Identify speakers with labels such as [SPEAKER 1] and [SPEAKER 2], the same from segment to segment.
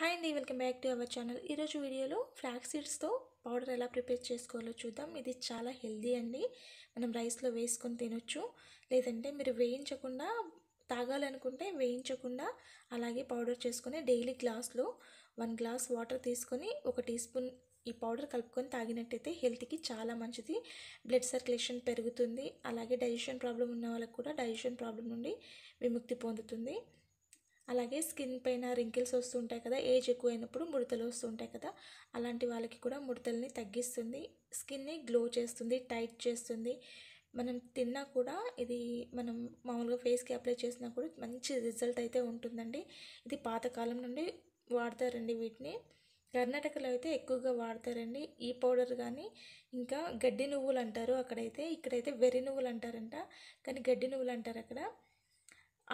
[SPEAKER 1] hi అండి welcome back to our channel ఈరోజు వీడియోలో ఫ్లాక్స్ సీడ్స్తో పౌడర్ ఎలా ప్రిపేర్ చేసుకోవాలో చూద్దాం ఇది చాలా హెల్దీ అండి మనం రైస్లో వేసుకొని తినొచ్చు లేదంటే మీరు వేయించకుండా తాగాలనుకుంటే వేయించకుండా అలాగే పౌడర్ చేసుకొని డైలీ గ్లాస్లో వన్ గ్లాస్ వాటర్ తీసుకొని ఒక టీ స్పూన్ ఈ పౌడర్ కలుపుకొని తాగినట్టయితే హెల్త్కి చాలా మంచిది బ్లడ్ సర్క్యులేషన్ పెరుగుతుంది అలాగే డైజెషన్ ప్రాబ్లం ఉన్న వాళ్ళకు కూడా డైజెషన్ ప్రాబ్లం నుండి విముక్తి పొందుతుంది అలాగే స్కిన్ పైన రింకిల్స్ వస్తుంటాయి కదా ఏజ్ ఎక్కువైనప్పుడు ముడతలు వస్తుంటాయి కదా అలాంటి వాళ్ళకి కూడా ముడతల్ని తగ్గిస్తుంది స్కిన్ని గ్లో చేస్తుంది టైట్ చేస్తుంది మనం తిన్నా కూడా ఇది మనం మామూలుగా ఫేస్కి అప్లై చేసినా కూడా మంచి రిజల్ట్ అయితే ఉంటుందండి ఇది పాతకాలం నుండి వాడతారండి వీటిని కర్ణాటకలో అయితే ఎక్కువగా వాడతారండి ఈ పౌడర్ కానీ ఇంకా గడ్డి నువ్వులు అంటారు అక్కడైతే ఇక్కడైతే వెర్రి నువ్వులు అంటారంట కానీ గడ్డి నువ్వులు అంటారు అక్కడ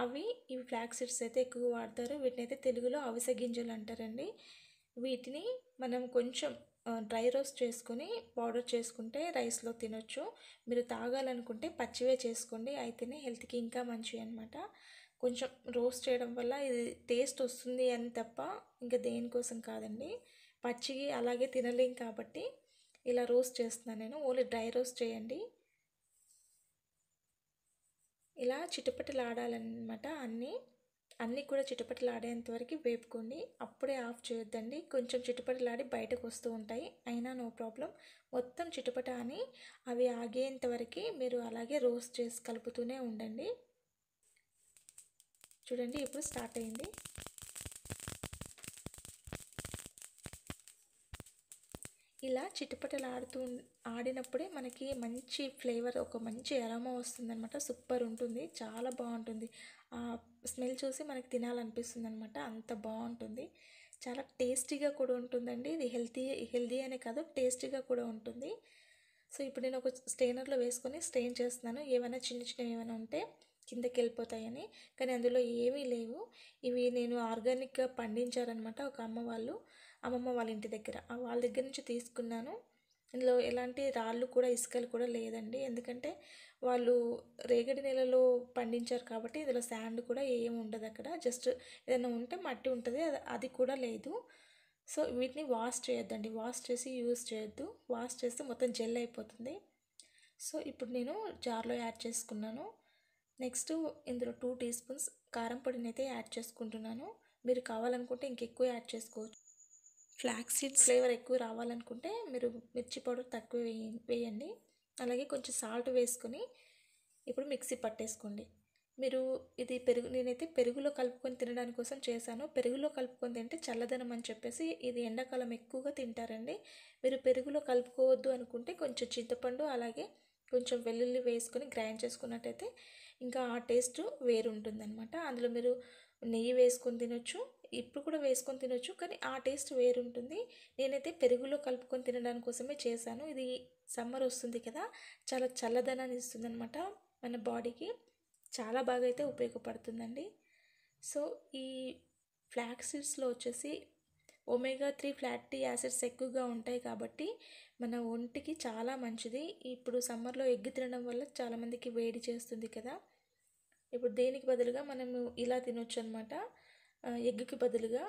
[SPEAKER 1] అవి ఇవి ఫ్లాక్ సీడ్స్ అయితే ఎక్కువ వాడతారు వీటిని అయితే తెలుగులో అవిసె గింజలు అంటారండి వీటిని మనం కొంచెం డ్రై రోస్ట్ చేసుకుని పౌడర్ చేసుకుంటే రైస్లో తినొచ్చు మీరు తాగాలనుకుంటే పచ్చివే చేసుకోండి అయితేనే హెల్త్కి ఇంకా మంచివి అనమాట కొంచెం రోస్ట్ చేయడం వల్ల ఇది టేస్ట్ వస్తుంది అని తప్ప ఇంకా దేనికోసం కాదండి పచ్చివి అలాగే తినలేం కాబట్టి ఇలా రోస్ట్ చేస్తున్నాను నేను ఓన్లీ డ్రై రోస్ట్ చేయండి ఇలా చిటపటలాడాలన్నమాట అన్నీ అన్నీ కూడా చిటపటలాడేంత వరకు వేపుకోండి అప్పుడే ఆఫ్ చేయొద్దండి కొంచెం చిటపటలాడి బయటకు వస్తూ ఉంటాయి అయినా నో ప్రాబ్లం మొత్తం చిటపట అని అవి ఆగేంత వరకు మీరు అలాగే రోస్ట్ చేసి కలుపుతూనే ఉండండి చూడండి ఇప్పుడు స్టార్ట్ అయింది ఆడుతూ ఆడినప్పుడే మనకి మంచి ఫ్లేవర్ ఒక మంచి వస్తుంది అనమాట సూపర్ ఉంటుంది చాలా బాగుంటుంది ఆ స్మెల్ చూసి మనకి తినాలనిపిస్తుంది అనమాట అంత బాగుంటుంది చాలా టేస్టీగా కూడా ఉంటుందండి ఇది హెల్తీ హెల్తీ అనే కాదు టేస్టీగా కూడా ఉంటుంది సో ఇప్పుడు నేను ఒక స్ట్రెయినర్లో వేసుకొని స్ట్రెయిన్ చేస్తున్నాను ఏమైనా చిన్న చిన్నవి ఏమైనా ఉంటే కిందకి వెళ్ళిపోతాయని కానీ అందులో ఏమీ లేవు ఇవి నేను ఆర్గానిక్గా పండించారనమాట ఒక అమ్మ వాళ్ళు అమ్మమ్మ వాళ్ళ ఇంటి దగ్గర వాళ్ళ దగ్గర నుంచి తీసుకున్నాను ఇందులో ఎలాంటి రాళ్ళు కూడా ఇసుకలు కూడా లేదండి ఎందుకంటే వాళ్ళు రేగడి నేలలో పండించారు కాబట్టి ఇందులో శాండ్ కూడా ఏమి ఉండదు అక్కడ జస్ట్ ఏదైనా ఉంటే మట్టి ఉంటుంది అది కూడా లేదు సో వీటిని వాష్ చేయొద్దండి వాష్ చేసి యూజ్ చేయొద్దు వాష్ చేస్తే మొత్తం జెల్ అయిపోతుంది సో ఇప్పుడు నేను జార్లో యాడ్ చేసుకున్నాను నెక్స్ట్ ఇందులో టూ టీ స్పూన్స్ కారం పొడిని అయితే యాడ్ చేసుకుంటున్నాను మీరు కావాలనుకుంటే ఇంకెక్కువ యాడ్ చేసుకోవచ్చు ఫ్లాక్స్ సీడ్స్ ఫ్లేవర్ ఎక్కువ రావాలనుకుంటే మీరు మిర్చి పౌడర్ తక్కువ వేయండి అలాగే కొంచెం సాల్ట్ వేసుకొని ఇప్పుడు మిక్సీ పట్టేసుకోండి మీరు ఇది పెరుగు నేనైతే పెరుగులో కలుపుకొని తినడాని కోసం చేశాను పెరుగులో కలుపుకొని తింటే చల్లదనం అని చెప్పేసి ఇది ఎండాకాలం ఎక్కువగా తింటారండి మీరు పెరుగులో కలుపుకోవద్దు అనుకుంటే కొంచెం చింతపండు అలాగే కొంచెం వెల్లుల్లి వేసుకొని గ్రైండ్ చేసుకున్నట్టయితే ఇంకా ఆ టేస్ట్ వేరు అనమాట అందులో మీరు నెయ్యి వేసుకొని తినొచ్చు ఇప్పుడు కూడా వేసుకొని తినొచ్చు కానీ ఆ టేస్ట్ వేరుంటుంది నేనైతే పెరుగులో కలుపుకొని తినడానికి కోసమే చేశాను ఇది సమ్మర్ వస్తుంది కదా చాలా చల్లదనాన్ని ఇస్తుంది అనమాట మన బాడీకి చాలా బాగా అయితే ఉపయోగపడుతుందండి సో ఈ ఫ్లాక్ సీడ్స్లో వచ్చేసి ఒమేగా త్రీ ఫ్లాటీ యాసిడ్స్ ఎక్కువగా ఉంటాయి కాబట్టి మన ఒంటికి చాలా మంచిది ఇప్పుడు సమ్మర్లో ఎగ్గు తినడం వల్ల చాలామందికి వేడి చేస్తుంది కదా ఇప్పుడు దేనికి బదులుగా మనము ఇలా తినొచ్చు అనమాట ఎగ్గుకి బదులుగా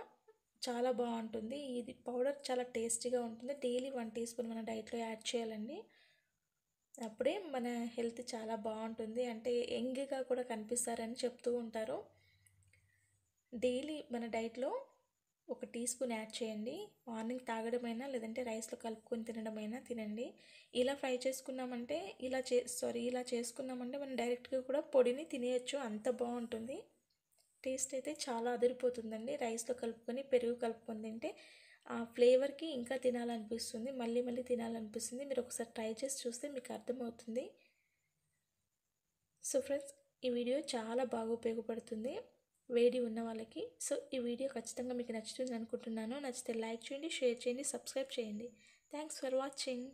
[SPEAKER 1] చాలా బాగుంటుంది ఇది పౌడర్ చాలా టేస్టీగా ఉంటుంది డైలీ వన్ టీ స్పూన్ మన డైట్లో యాడ్ చేయాలండి అప్పుడే మన హెల్త్ చాలా బాగుంటుంది అంటే యంగ్గా కూడా కనిపిస్తారని చెప్తూ ఉంటారు డైలీ మన డైట్లో ఒక టీ స్పూన్ యాడ్ చేయండి మార్నింగ్ తాగడమైనా లేదంటే రైస్లో కలుపుకొని తినడమైనా తినండి ఇలా ఫ్రై చేసుకున్నామంటే ఇలా చే సారీ ఇలా చేసుకున్నామంటే మనం డైరెక్ట్గా కూడా పొడిని తినేయచ్చు అంత బాగుంటుంది టేస్ట్ అయితే చాలా అదిరిపోతుందండి రైస్లో కలుపుకొని పెరుగు కలుపుకొని తింటే ఆ ఫ్లేవర్కి ఇంకా తినాలనిపిస్తుంది మళ్ళీ మళ్ళీ తినాలనిపిస్తుంది మీరు ఒకసారి ట్రై చేసి చూస్తే మీకు అర్థమవుతుంది సో ఫ్రెండ్స్ ఈ వీడియో చాలా బాగా ఉపయోగపడుతుంది వేడి ఉన్న వాళ్ళకి సో ఈ వీడియో ఖచ్చితంగా మీకు నచ్చుతుంది అనుకుంటున్నాను నచ్చితే లైక్ చేయండి షేర్ చేయండి సబ్స్క్రైబ్ చేయండి థ్యాంక్స్ ఫర్ వాచింగ్